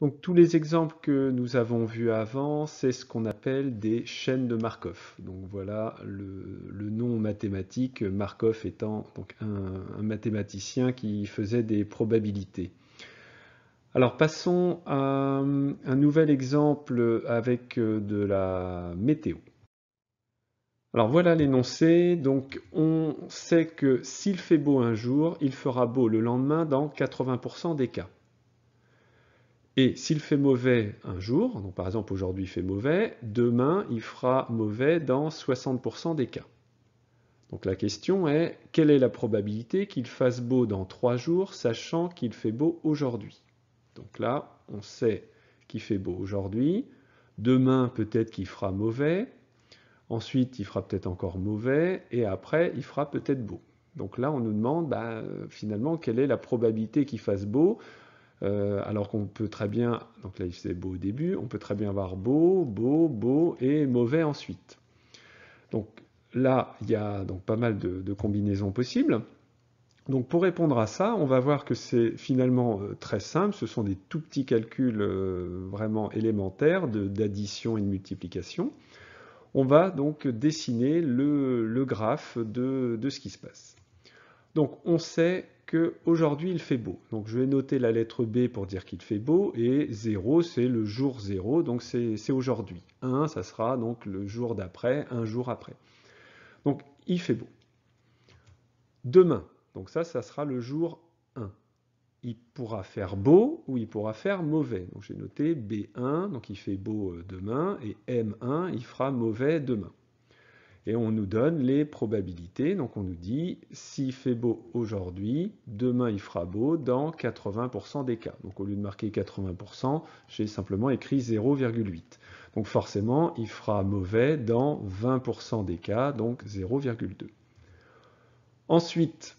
Donc tous les exemples que nous avons vus avant, c'est ce qu'on appelle des chaînes de Markov. Donc voilà le, nom mathématique, Markov étant donc un, mathématicien qui faisait des probabilités. Alors passons à un nouvel exemple avec euh, de la météo. Alors voilà l'énoncé, donc on sait que s'il fait beau un jour, il fera beau le lendemain dans 80% des cas. Et s'il fait mauvais un jour, par exemple aujourd'hui il fait mauvais, demain il fera mauvais dans 60% des cas. Donc la question est, quelle est la probabilité qu'il fasse beau dans 3 jours, sachant qu'il fait beau aujourd'hui Donc là, on sait qu'il fait beau aujourd'hui, demain peut-être qu'il fera mauvais, ensuite il fera peut-être encore mauvais, et après il fera peut-être beau. Donc là, on nous demande bah, finalement quelle est la probabilité qu'il fasse beau. Euh, alors qu'on peut très bien, donc là il faisait beau au début, on peut très bien avoir beau, beau, beau et mauvais ensuite. Donc là, il y a donc pas mal de, combinaisons possibles. Donc pour répondre à ça, on va voir que c'est finalement euh, très simple, ce sont des tout petits calculs euh, vraiment élémentaires d'addition et de multiplication. On va donc dessiner le, graphe de, ce qui se passe. Donc on sait aujourd'hui il fait beau. Donc je vais noter la lettre B pour dire qu'il fait beau, et 0 c'est le jour 0, donc c'est aujourd'hui. 1 ça sera donc le jour d'après, un jour après. Donc il fait beau. Demain, donc ça, ça sera le jour 1. Il pourra faire beau ou il pourra faire mauvais. Donc j'ai noté B1, donc il fait beau euh, demain, et M1, il fera mauvais demain et on nous donne les probabilités. Donc on nous dit s'il fait beau aujourd'hui, demain il fera beau dans 80% des cas. Donc au lieu de marquer 80%, j'ai simplement écrit 0,8. Donc forcément, il fera mauvais dans 20% des cas, donc 0,2. Ensuite,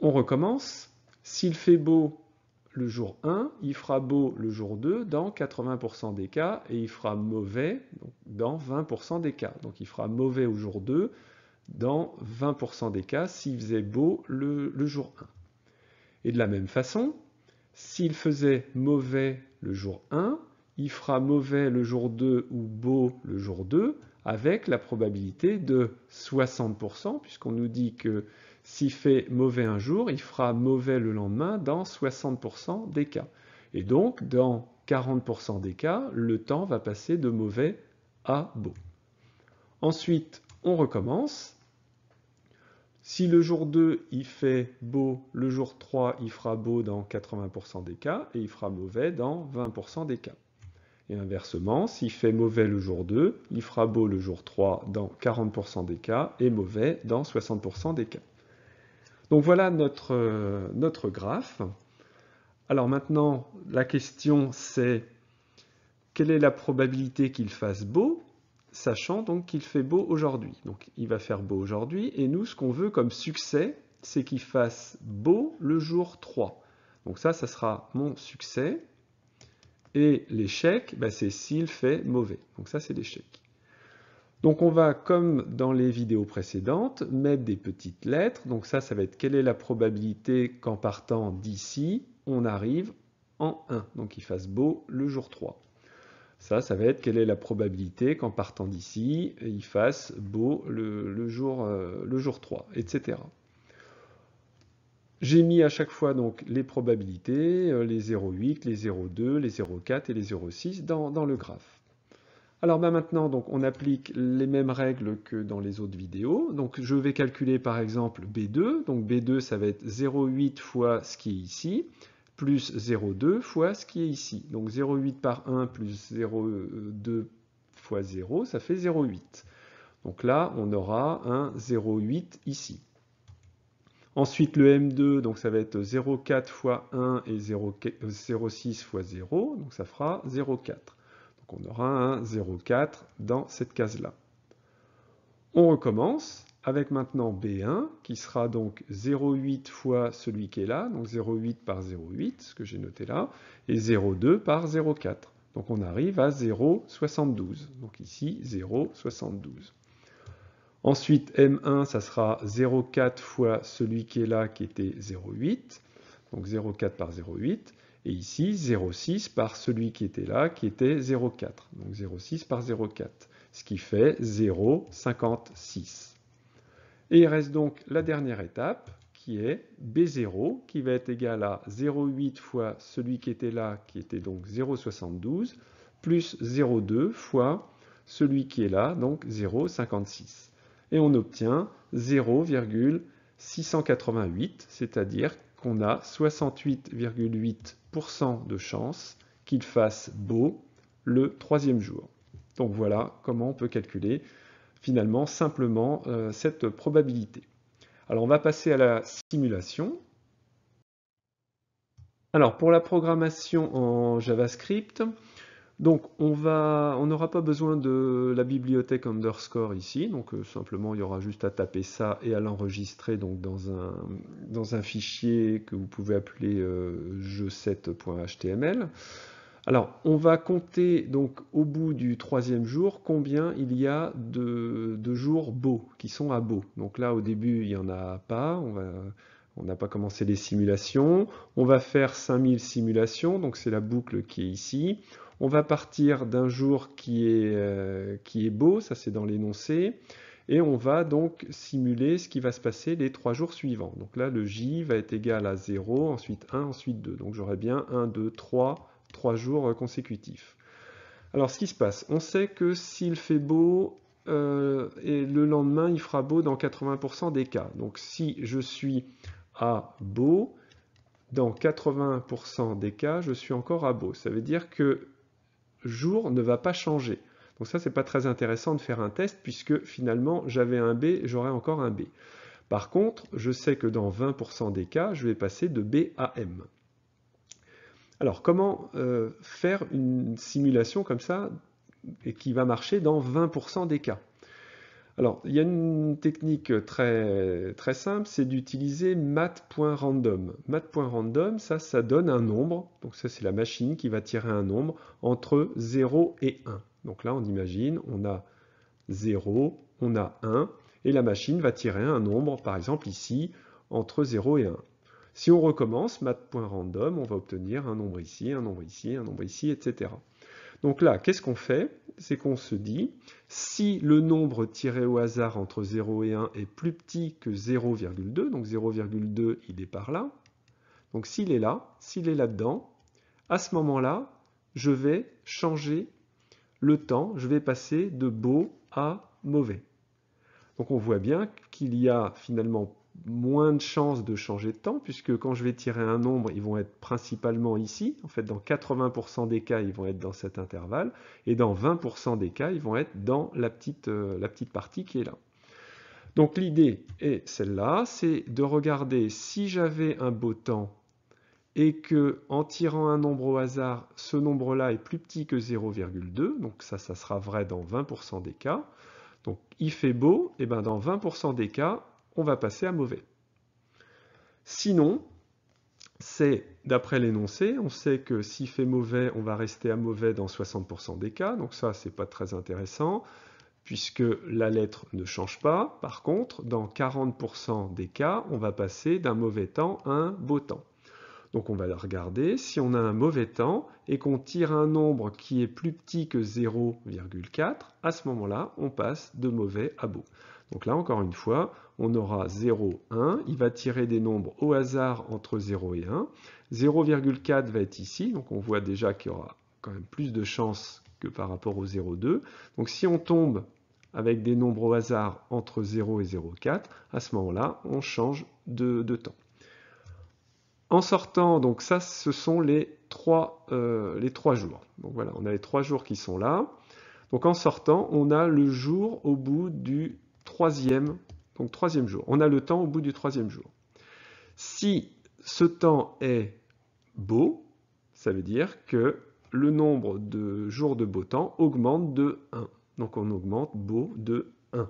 on recommence. S'il fait beau le jour 1, il fera beau le jour 2 dans 80% des cas et il fera mauvais dans 20% des cas. Donc il fera mauvais au jour 2 dans 20% des cas s'il faisait beau le, le, jour 1. Et de la même façon, s'il faisait mauvais le jour 1, il fera mauvais le jour 2 ou beau le jour 2 avec la probabilité de 60% puisqu'on nous dit que s'il fait mauvais un jour, il fera mauvais le lendemain dans 60% des cas. Et donc, dans 40% des cas, le temps va passer de mauvais à beau. Ensuite, on recommence. Si le jour 2, il fait beau, le jour 3, il fera beau dans 80% des cas et il fera mauvais dans 20% des cas. Et inversement, s'il fait mauvais le jour 2, il fera beau le jour 3 dans 40% des cas et mauvais dans 60% des cas. Donc voilà notre, euh, notre graphe. Alors maintenant, la question c'est quelle est la probabilité qu'il fasse beau, sachant donc qu'il fait beau aujourd'hui. Donc il va faire beau aujourd'hui, et nous ce qu'on veut comme succès, c'est qu'il fasse beau le jour 3. Donc ça, ça sera mon succès. Et l'échec, ben, c'est s'il fait mauvais. Donc ça, c'est l'échec. Donc on va, comme dans les vidéos précédentes, mettre des petites lettres. Donc ça, ça va être quelle est la probabilité qu'en partant d'ici, on arrive en 1. Donc il fasse beau le jour 3. Ça, ça va être quelle est la probabilité qu'en partant d'ici, il fasse beau le, jour, 3, euh, etc. J'ai mis à chaque fois donc les probabilités, euh, les 0,8, les 0,2, les 0,4 et les 0,6 dans le graphe. Alors bah, maintenant, donc, on applique les mêmes règles que dans les autres vidéos. Donc je vais calculer par exemple B2. Donc B2, ça va être 0,8 fois ce qui est ici, plus 0,2 fois ce qui est ici. Donc 0,8 par 1 plus 0,2 fois 0, ça fait 0,8. Donc là, on aura un 0,8 ici. Ensuite, le M2, donc ça va être 0,4 fois 1 et 0,6 fois 0, donc ça fera 0,4. Donc on aura un 0,4 dans cette case-là. On recommence avec maintenant B1 qui sera donc 0,8 fois celui qui est là, donc 0,8 par 0,8, ce que j'ai noté là, et 0,2 par 0,4. Donc on arrive à 0,72. Donc ici 0,72. Ensuite M1 ça sera 0,4 fois celui qui est là qui était 0,8, donc 0,4 par 0,8, et ici, 0,6 par celui qui était là, qui était 0,4. Donc 0,6 par 0,4, ce qui fait 0,56. Et il reste donc la dernière étape, qui est B0, qui va être égal à 0,8 fois celui qui était là, qui était donc 0,72, plus 0,2 fois celui qui est là, donc 0,56. Et on obtient 0,688, c'est-à-dire qu'on a 68,8% de chance qu'il fasse beau le troisième jour. Donc voilà comment on peut calculer finalement simplement euh, cette probabilité. Alors on va passer à la simulation. Alors pour la programmation en JavaScript, donc on va, on n'aura pas besoin de la bibliothèque underscore ici, donc euh, simplement il y aura juste à taper ça et à l'enregistrer donc dans un, fichier que vous pouvez appeler euh, je 7html Alors on va compter donc au bout du troisième jour combien il y a de, jours beaux qui sont à beau. Donc là au début il n'y en a pas, on va on n'a pas commencé les simulations. On va faire 5000 simulations, donc c'est la boucle qui est ici. On va partir d'un jour qui est, euh, qui est beau, ça c'est dans l'énoncé. Et on va donc simuler ce qui va se passer les trois jours suivants. Donc là, le J va être égal à 0, ensuite 1, ensuite 2. Donc j'aurai bien 1, 2, 3, 3 jours euh, consécutifs. Alors ce qui se passe, on sait que s'il fait beau, euh, et le lendemain il fera beau dans 80% des cas. Donc si je suis à beau, dans 80% des cas, je suis encore à beau. Ça veut dire que jour ne va pas changer. Donc ça, n'est pas très intéressant de faire un test puisque finalement, j'avais un B, j'aurai encore un B. Par contre, je sais que dans 20% des cas, je vais passer de B à M. Alors, comment euh, faire une simulation comme ça et qui va marcher dans 20% des cas alors, il y a une technique très, simple, c'est d'utiliser mat.random. Mat.random, ça, ça donne un nombre, donc ça c'est la machine qui va tirer un nombre entre 0 et 1. Donc là, on imagine, on a 0, on a 1, et la machine va tirer un nombre, par exemple ici, entre 0 et 1. Si on recommence, mat.random, on va obtenir un nombre ici, un nombre ici, un nombre ici, etc. Donc là, qu'est-ce qu'on fait C'est qu'on se dit, si le nombre tiré au hasard entre 0 et 1 est plus petit que 0,2, donc 0,2 il est par là, donc s'il est là, s'il est là-dedans, à ce moment-là, je vais changer le temps, je vais passer de beau à mauvais. Donc on voit bien qu'il y a finalement moins de chances de changer de temps, puisque quand je vais tirer un nombre, ils vont être principalement ici. En fait, dans 80% des cas, ils vont être dans cet intervalle, et dans 20% des cas, ils vont être dans la petite, euh, la petite partie qui est là. Donc l'idée est celle-là, c'est de regarder si j'avais un beau temps et que en tirant un nombre au hasard, ce nombre-là est plus petit que 0,2, donc ça, ça sera vrai dans 20% des cas. Donc il fait beau, et bien dans 20% des cas, on va passer à mauvais. Sinon, c'est, d'après l'énoncé, on sait que s'il fait mauvais, on va rester à mauvais dans 60% des cas, donc ça, c'est pas très intéressant, puisque la lettre ne change pas. Par contre, dans 40% des cas, on va passer d'un mauvais temps à un beau temps. Donc on va regarder, si on a un mauvais temps et qu'on tire un nombre qui est plus petit que 0,4, à ce moment-là, on passe de mauvais à beau. Donc là, encore une fois, on aura 0,1. Il va tirer des nombres au hasard entre 0 et 1. 0,4 va être ici, donc on voit déjà qu'il y aura quand même plus de chances que par rapport au 0,2. Donc si on tombe avec des nombres au hasard entre 0 et 0,4, à ce moment-là, on change de, temps. En sortant, donc ça, ce sont les trois, euh, les trois jours. Donc voilà, on a les trois jours qui sont là. Donc en sortant, on a le jour au bout du troisième, donc troisième jour. On a le temps au bout du troisième jour. Si ce temps est beau, ça veut dire que le nombre de jours de beau temps augmente de 1. Donc on augmente beau de 1.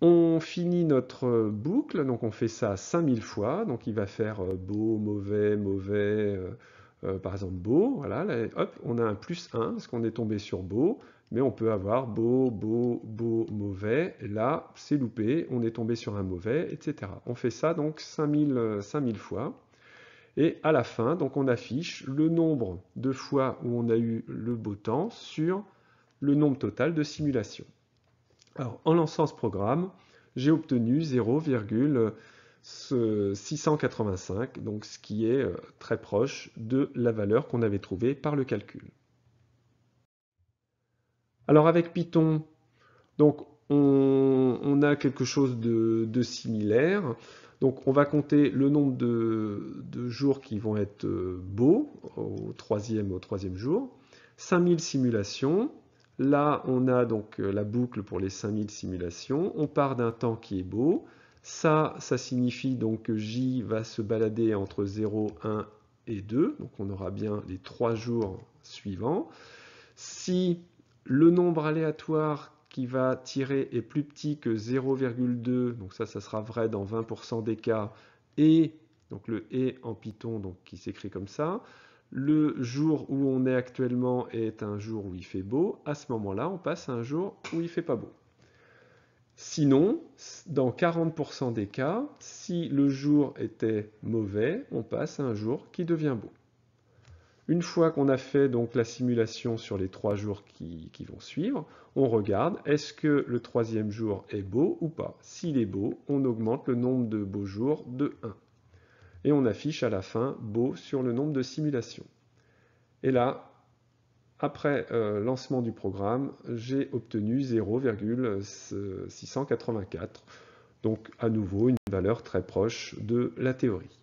On finit notre boucle, donc on fait ça 5000 fois. Donc il va faire euh, beau, mauvais, mauvais, euh, euh, par exemple beau. Voilà, hop, on a un plus 1 parce qu'on est tombé sur beau mais on peut avoir beau, beau, beau, mauvais, là, c'est loupé, on est tombé sur un mauvais, etc. On fait ça donc 5000, euh, fois, et à la fin, donc on affiche le nombre de fois où on a eu le beau temps sur le nombre total de simulations. Alors, en lançant ce programme, j'ai obtenu 0,685, euh, donc ce qui est euh, très proche de la valeur qu'on avait trouvée par le calcul. Alors avec Python, donc on, a quelque chose de, similaire. Donc on va compter le nombre de, jours qui vont être euh, beaux au troisième, au troisième jour. 5000 simulations. Là, on a donc euh, la boucle pour les 5000 simulations. On part d'un temps qui est beau. Ça, ça signifie donc que J va se balader entre 0, 1 et 2. Donc on aura bien les trois jours suivants. Si le nombre aléatoire qui va tirer est plus petit que 0,2, donc ça, ça sera vrai dans 20% des cas, et, donc le et en Python, donc qui s'écrit comme ça, le jour où on est actuellement est un jour où il fait beau, à ce moment-là, on passe à un jour où il fait pas beau. Sinon, dans 40% des cas, si le jour était mauvais, on passe à un jour qui devient beau. Une fois qu'on a fait donc la simulation sur les trois jours qui, vont suivre, on regarde est-ce que le troisième jour est beau ou pas. S'il est beau, on augmente le nombre de beaux jours de 1. Et on affiche à la fin beau sur le nombre de simulations. Et là, après euh, lancement du programme, j'ai obtenu 0,684. Donc à nouveau une valeur très proche de la théorie.